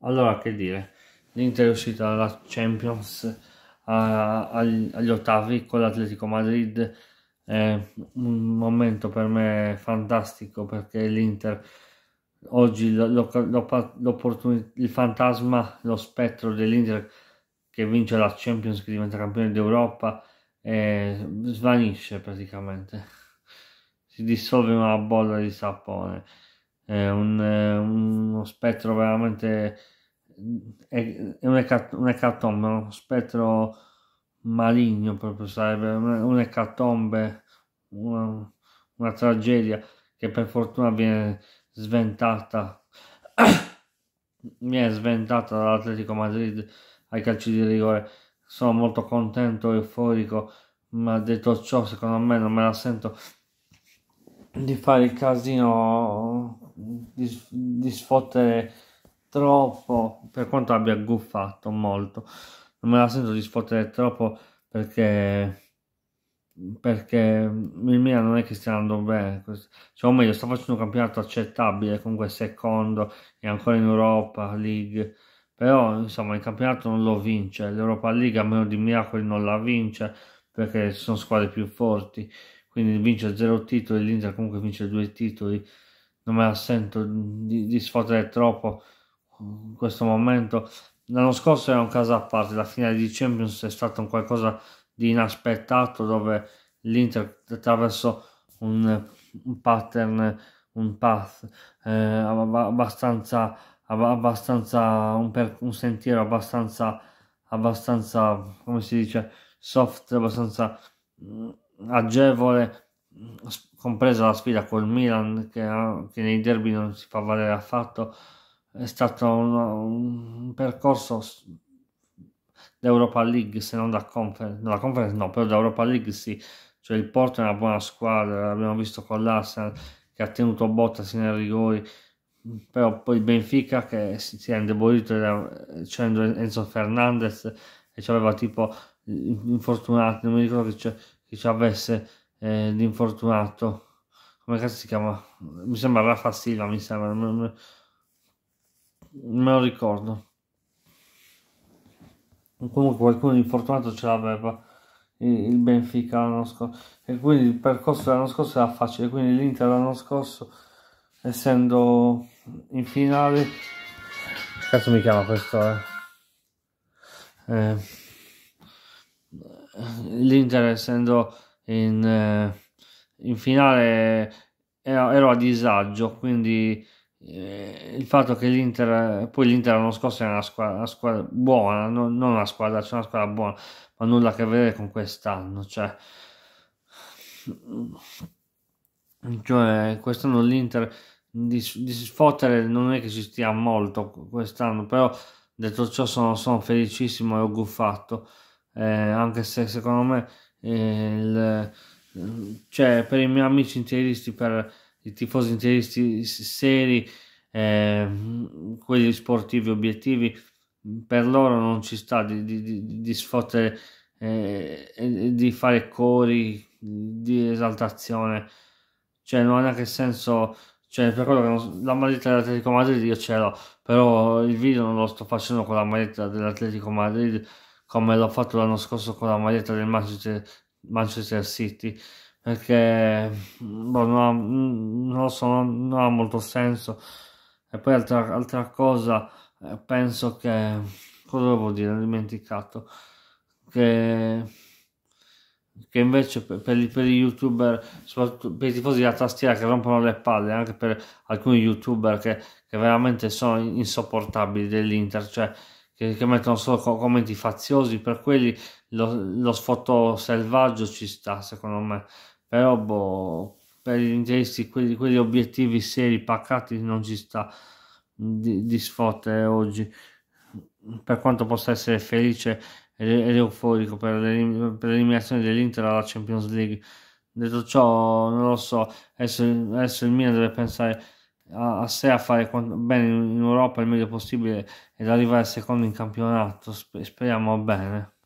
allora che dire l'Inter è uscita dalla Champions a, agli, agli ottavi con l'Atletico Madrid è un momento per me fantastico perché l'Inter oggi lo, lo, lo, il fantasma, lo spettro dell'Inter che vince la Champions, che diventa campione d'Europa, eh, svanisce praticamente, si dissolve in una bolla di sapone è eh, eh, un, uno spettro veramente è, è un, ecatombe, uno spettro maligno proprio sarebbe un'ecatombe, una, una tragedia che per fortuna viene sventata mi è sventata dall'Atletico Madrid ai calci di rigore sono molto contento euforico ma detto ciò secondo me non me la sento di fare il casino, di, di sfottere troppo, per quanto abbia guffato molto. Non me la sento di sfottere troppo perché perché il Milan non è che stia andando bene, cioè, o meglio, sta facendo un campionato accettabile, comunque secondo e ancora in Europa League, però insomma il campionato non lo vince, l'Europa League a meno di miracoli non la vince perché ci sono squadre più forti quindi vince zero titoli, l'Inter comunque vince due titoli, non me la sento di, di sfottere troppo in questo momento. L'anno scorso era un caso a parte, la finale di Champions è stata un qualcosa di inaspettato dove l'Inter attraverso un, un pattern, un path eh, abbastanza, abbastanza un, per, un sentiero abbastanza, abbastanza, come si dice, soft, abbastanza mm, agevole, compresa la sfida col Milan che, che nei derby non si fa valere affatto, è stato un, un percorso d'Europa League se non da Conference, no, Conference no, però da Europa League sì, cioè il Porto è una buona squadra, l'abbiamo visto con l'Arsenal che ha tenuto botta sino ai rigori, però poi Benfica che si è indebolito eh, c'è Enzo Fernandez e c'aveva tipo eh, infortunati, non mi ricordo che c'è che ci avesse eh, l'infortunato come cazzo si chiama? Mi sembra Rafa Silva, mi sembra, non me lo ricordo. Comunque qualcuno infortunato ce l'aveva il Benfica l'anno scorso e quindi il percorso dell'anno scorso era facile, quindi l'Inter l'anno scorso essendo in finale... Cazzo mi chiama questo, eh? eh l'Inter essendo in, eh, in finale ero, ero, a disagio, quindi eh, il fatto che l'Inter, poi l'Inter l'anno scorso era una squadra, una squadra buona, no, non una squadra, cioè una squadra buona, ma nulla a che vedere con quest'anno, cioè, cioè quest'anno l'Inter di, di sfottere non è che ci stia molto quest'anno, però detto ciò sono, sono felicissimo e ho guffato eh, anche se secondo me il, cioè, per i miei amici interisti, per i tifosi interisti seri, eh, quelli sportivi obiettivi, per loro non ci sta di, di, di sfottere, eh, di fare cori di esaltazione, cioè non ha che senso. Cioè, per quello che non, la maglietta dell'Atletico Madrid io ce l'ho, però il video non lo sto facendo con la maglietta dell'Atletico Madrid come l'ho fatto l'anno scorso con la maglietta del Manchester, Manchester City, perché boh, non, ha, non, so, non, non, ha molto senso. E poi altra, altra cosa, eh, penso che, cosa devo dire, ho dimenticato, che che invece per, per, per i youtuber, soprattutto per i tifosi della tastiera che rompono le palle, anche per alcuni youtuber che, che veramente sono insopportabili dell'Inter, cioè che, che mettono solo commenti faziosi, per quelli lo, lo, sfotto selvaggio ci sta, secondo me, però boh, per gli interessi, quelli, quelli obiettivi seri, pacati, non ci sta di, di sfottere oggi, per quanto possa essere felice ed euforico per, l'eliminazione dell'Inter alla Champions League. Detto ciò, non lo so, adesso, adesso il mio deve pensare a, a sé a fare bene in Europa il meglio possibile ed arrivare secondo in campionato. Speriamo bene.